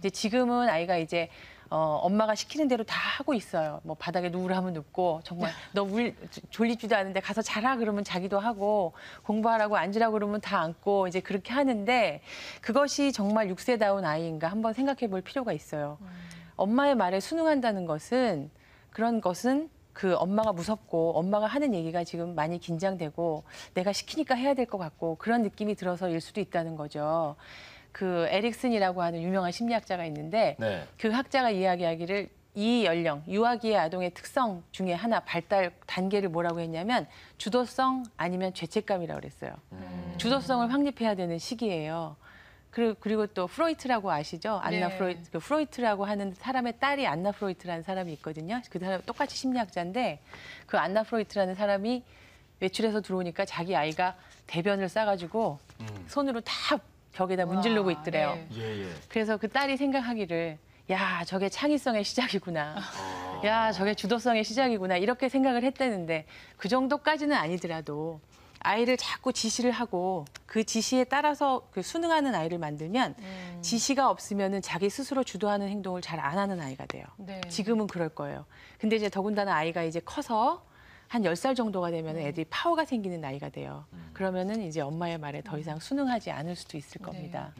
이제 지금은 아이가 이제 어, 엄마가 시키는 대로 다 하고 있어요. 뭐 바닥에 누우라면 눕고 정말 네. 너 울, 졸리지도 않은데 가서 자라 그러면 자기도 하고 공부하라고 앉으라고 그러면 다 앉고 이제 그렇게 하는데 그것이 정말 육세다운 아이인가 한번 생각해 볼 필요가 있어요. 음. 엄마의 말에 순응한다는 것은 그런 것은 그 엄마가 무섭고 엄마가 하는 얘기가 지금 많이 긴장되고 내가 시키니까 해야 될 것 같고 그런 느낌이 들어서일 수도 있다는 거죠. 그 에릭슨이라고 하는 유명한 심리학자가 있는데 네. 그 학자가 이야기하기를 이 연령, 유아기의 아동의 특성 중에 하나 발달 단계를 뭐라고 했냐면 주도성 아니면 죄책감이라고 그랬어요. 음. 주도성을 확립해야 되는 시기예요. 그리고, 그리고 또 프로이트라고 아시죠? 안나 네. 프로이트. 그 프로이트라고 하는 사람의 딸이 안나 프로이트라는 사람이 있거든요. 그 사람 똑같이 심리학자인데 그 안나 프로이트라는 사람이 외출해서 들어오니까 자기 아이가 대변을 싸가지고 음. 손으로 다 벽에다 문질르고 있더래요. 예. 예, 예. 그래서 그 딸이 생각하기를 야 저게 창의성의 시작이구나. 아. 야 저게 주도성의 시작이구나 이렇게 생각을 했다는데 그 정도까지는 아니더라도 아이를 자꾸 지시를 하고 그 지시에 따라서 그 순응하는 아이를 만들면 음. 지시가 없으면은 자기 스스로 주도하는 행동을 잘 안 하는 아이가 돼요. 네. 지금은 그럴 거예요. 근데 이제 더군다나 아이가 이제 커서 한1 0살 정도가 되면 네. 애들이 파워가 생기는 나이가 돼요. 음. 그러면은 이제 엄마의 말에 더 이상 음. 순응하지 않을 수도 있을 네. 겁니다.